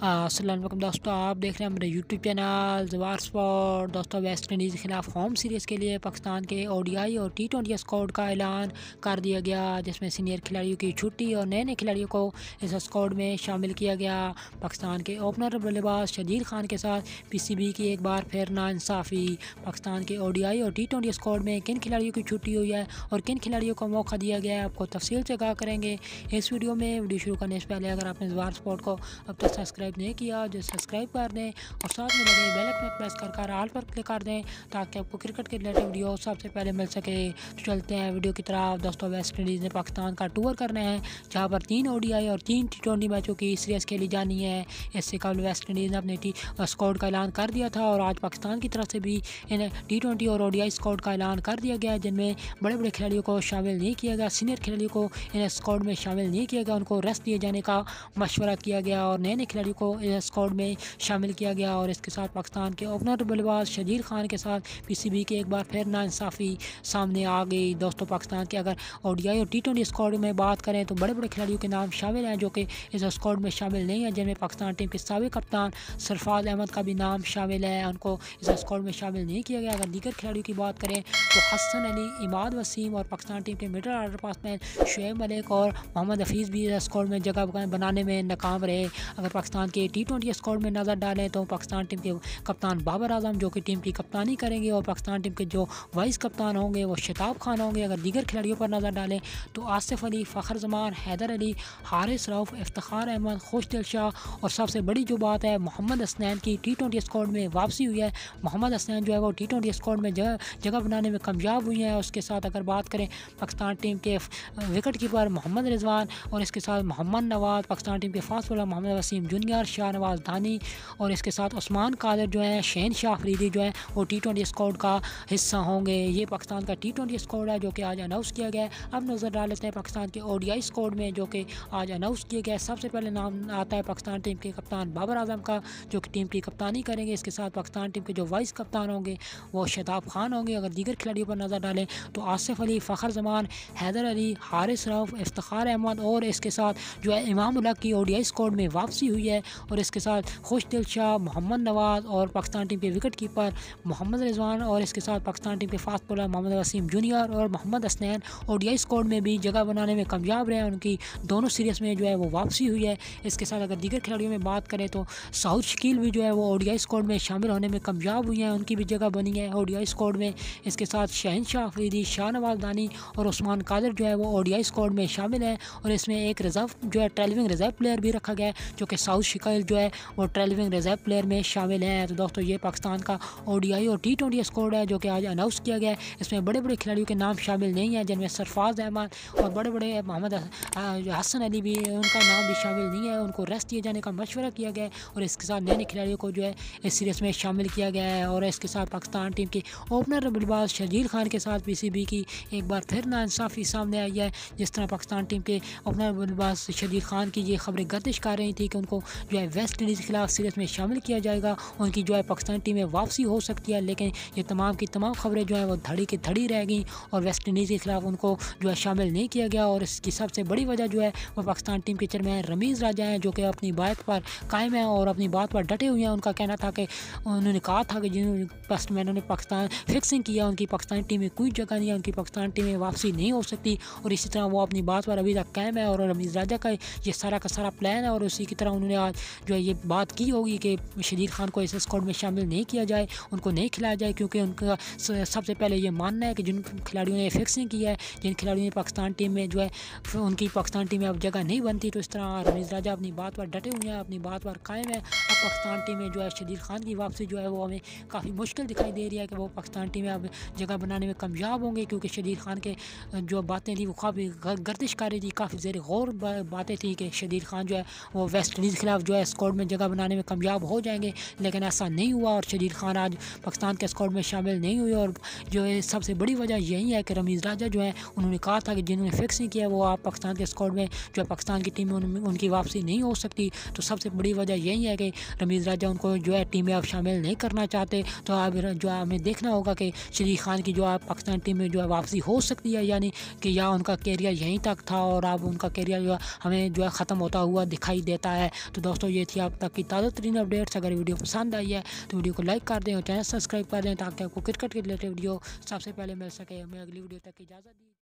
हाँ, असलम दोस्तों आप देख रहे हैं हमारे यूट्यूब चैनल जवार स्पॉट दोस्तों वेस्ट इंडीज़ के खिलाफ होम सीरीज़ के लिए पाकिस्तान के ओडीआई और टी ट्वेंटी स्कॉड का ऐलान कर दिया गया जिसमें सीनियर खिलाड़ियों की छुट्टी और नए नए खिलाड़ियों को इस स्कॉड में शामिल किया गया पाकिस्तान के ओपनर बल्लेबाज शजीर खान के साथ पी की एक बार फिर नाानसाफ़ी पाकिस्तान के ओ और टी ट्वेंटी स्कॉड में किन खिलाड़ियों की छुट्टी हुई है और किन खिलाड़ियों को मौका दिया गया है आपको तफसील से कहा करेंगे इस वीडियो में वीडियो शुरू करने से पहले अगर आपने जवार स्पॉट को अब तक सब्सक्राइब सब्सक्राइब नहीं किया जो सब्सक्राइब कर दें और साथ में लगे बेलक में प्रेस कर कर आल पर क्लिक कर दें ताकि आपको क्रिकेट के रिलेटेड वीडियो सबसे पहले मिल सके तो चलते हैं वीडियो की तरफ दोस्तों वेस्ट इंडीज़ ने पाकिस्तान का टूर करना है जहाँ पर तीन आई और तीन टी ट्वेंटी मैचों की सीरीज़ खेली जानी है इससे कबल वेस्ट इंडीज़ ने अपने स्कॉड का ऐलान कर दिया था और आज पाकिस्तान की तरफ से भी इन टी ट्वेंटी और ओडीआई स्कॉड का ऐलान कर दिया गया है जिनमें बड़े बड़े खिलाड़ियों को शामिल नहीं किया गया सीनियर खिलाड़ियों को इन स्कॉड में शामिल नहीं किया गया उनको रेस्ट दिए जाने का मशवरा किया गया और नए नए खिलाड़ियों को स्कॉड में शामिल किया गया और इसके साथ पाकिस्तान के ओपनर बल्लेबाज शजीर खान के साथ पीसीबी के एक बार फिर नाानसाफ़ी सामने आ गई दोस्तों पाकिस्तान के अगर ओडीआई और टी ट्वेंटी स्कॉड में बात करें तो बड़े बड़े खिलाड़ियों के नाम शामिल हैं जो कि इस स्कॉड में शामिल नहीं है जिनमें पाकिस्तान टीम के सबक कप्तान सरफाज अहमद का भी नाम शामिल है उनको इस स्कॉड में शामिल नहीं किया गया अगर दीगर खिलाड़ियों की बात करें तो हसन अली इमाद वसीम और पाकिस्तान टीम के middle order batsman Shoaib Malik और मोहम्मद हफीज़ भी इस स्कॉड में जगह बनाने में नाकाम रहे अगर पाकिस्तान पाकिस्तान के टी ट्वेंटी स्कॉड में नज़र डालें तो पाकिस्तान टीम के कप्तान बाबर आजम जो कि टीम की कप्तानी करेंगे और पाकिस्तान टीम के जो वाइस कप्तान होंगे वो शताब खान होंगे अगर दीगर खिलाड़ियों पर नज़र डालें तो आसिफ अली फ़खर जमान हैदर अली हारिस रऊफ़ इफ्तार अहमद दिल शाह और सबसे बड़ी जो बात है मोहम्मद हसनैन की टी ट्वेंटी स्कॉड में वापसी हुई है मोहम्मद हसनैन जो है वो टी ट्वेंटी स्कॉड में जगह जगह बनाने में कामयाब हुई हैं उसके साथ अगर बात करें पाकिस्तान टीम के विकेट कीपर मोहम्मद रिजवान और इसके साथ मोहम्मद नवाज पाकिस्तान टीम के fast bowler Mohammad Wasim junior Akhtar Shahnawaz Dahani और इसके साथ उस्मान कादर जो है शहन शाह फरीदी जो है वो टी ट्वेंटी स्कॉड का हिस्सा होंगे ये पाकिस्तान का टी ट्वेंटी स्कॉड है जो कि आज अनाउंस किया गया है अब नज़र डाल लेते हैं पाकिस्तान के ओ डी आई स्कॉड में जो कि आज अनाउंस किया गया है सबसे पहले नाम आता है पाकिस्तान टीम के कप्तान बाबर आजम का जो कि टीम की कप्तानी करेंगे इसके साथ पाकिस्तान टीम के जो वाइस कप्तान होंगे वो शदाब खान होंगे अगर दीगर खिलाड़ियों पर नज़र डालें तो आसिफ अली फ़खर जमान हैदर अली हारिस रऊफ़ इफ्तार अहमद और इसके साथ जो है इमाम उल्ला की ओ डी आई स्कॉड में वापसी हुई है और इसके साथ खुश दिल शाह मोहम्मद नवाज़ और पाकिस्तान टीम के विकेट कीपर मोहम्मद रिजवान और इसके साथ पाकिस्तान टीम के fast bowler Mohammad Wasim junior और Mohammad Hasnain D I squad में भी जगह बनाने में कामयाब रहे उनकी दोनों सीरीज़ में जो है वो वापसी हुई है इसके साथ अगर दीगर खिलाड़ियों में बात करें तो साउथ शकील भी जो है वो ओडीआई स्कॉड में शामिल होने में कामयाब हुई हैं उनकी भी जगह बनी है ओडीआई स्कॉड में इसके साथ शहन शाह अफरीदी शाहनवाज दानी और उस्मान कादर जो है वो ओडियाई स्कॉड में शामिल हैं और इसमें एक रिजर्व जो है ट्रेलविंग रिजर्व प्लेयर भी रखा गया है जो कि साउथ कल जो है वो ट्रेलविंग रिजर्व प्लेयर में शामिल है तो दोस्तों ये पाकिस्तान का ओडीआई और टी ट्वेंटी स्कोर है जो कि आज अनाउंस किया गया है इसमें बड़े बड़े खिलाड़ियों के नाम शामिल नहीं हैं जिनमें सरफाज अहमद और बड़े बड़े मोहम्मद हसन अली भी उनका नाम भी शामिल नहीं है उनको रेस्ट दिए जाने का मशवरा किया गया है और इसके साथ नए नए खिलाड़ियों को जो है इस सीरीज़ में शामिल किया गया है और इसके साथ पाकिस्तान टीम के ओपनर बल्लेबाज शजील खान के साथ पीसीबी की एक बार फिर नासाफी सामने आई है जिस तरह पाकिस्तान टीम के ओपनर बल्लेबाज शजील खान की ये खबरें गर्दिश कर रही थी कि उनको जो है वेस्ट इंडीज़ के खिलाफ सीरीज़ में शामिल किया जाएगा उनकी जो है पाकिस्तान टीम में वापसी हो सकती है लेकिन ये तमाम की तमाम खबरें जो है वो धड़ी की धड़ी रह गई और वेस्ट इंडीज़ के खिलाफ उनको जो है शामिल नहीं किया गया और इसकी सबसे बड़ी वजह जो है वो पाकिस्तान टीम के चेयरमैन रमीज़ राजा हैं जो कि अपनी बात पर कायम है और अपनी बात पर डटे हुए हैं उनका कहना था कि उन्होंने कहा था कि जिन बैट्समैनों ने पाकिस्तान फिक्सिंग किया उनकी पाकिस्तान टीम में कोई जगह नहीं है उनकी पाकिस्तान टीम में वापसी नहीं हो सकती और इसी तरह वो अपनी बात पर अभी तक कायम है और रमीज़ राजा का ये सारा का सारा प्लान है और उसी की तरह उन्होंने बाद जो है ये बात की होगी कि शरीर खान को इस स्कॉड में शामिल नहीं किया जाए उनको नहीं खिलाया जाए क्योंकि उनका सबसे पहले ये मानना है कि जिन खिलाड़ियों ने फिक्सिंग किया है जिन खिलाड़ियों ने पाकिस्तान टीम में जो है उनकी पाकिस्तान टीम में अब जगह नहीं बनती तो इस तरह रमीज़ राजा अपनी बात पर डटे हुए हैं अपनी बात पर कायम है अब पाकिस्तान टीम में जो है शरीर खान की वापसी जो है वो हमें काफ़ी मुश्किल दिखाई दे रही है कि वो पाकिस्तान टीम में अब जगह बनाने में कामयाब होंगे क्योंकि शरीर खान के जो बातें थी वो काफ़ी गर्दिश कर रही थी काफ़ी जेर गौर बातें थी कि शरीर खान जो है वो वेस्ट इंडीज़ खिलाफ खिलाफ जो है स्कॉड में जगह बनाने में कामयाब हो जाएंगे लेकिन ऐसा नहीं हुआ और शरीर खान आज पाकिस्तान के स्कॉड में शामिल नहीं हुए और जो है सबसे बड़ी वजह यही है कि रमीज़ राजा जो है उन्होंने कहा था कि जिन्होंने फिक्स नहीं किया वो आप पाकिस्तान के स्कॉड में जो है पाकिस्तान की टीम में उनकी वापसी नहीं हो सकती तो सबसे बड़ी वजह यही है कि रमीज़ राजा उनको जो है टीम में आप शामिल नहीं करना चाहते तो आप जो हमें देखना होगा कि शरीर खान की जो आप पाकिस्तान टीम में जो है वापसी हो सकती है यानी कि या उनका कैरियर यहीं तक था और अब उनका कैरियर जो है हमें जो है ख़त्म होता हुआ दिखाई देता है तो दोस्तों ये थी आप तक की ताज़ा तरीन अपडेट्स अगर वीडियो पसंद आई है तो वीडियो को लाइक कर दें और चैनल सब्सक्राइब कर दें ताकि आपको क्रिकेट के रिलेटेड वीडियो सबसे पहले मिल सके हमें अगली वीडियो तक इजाज़त दी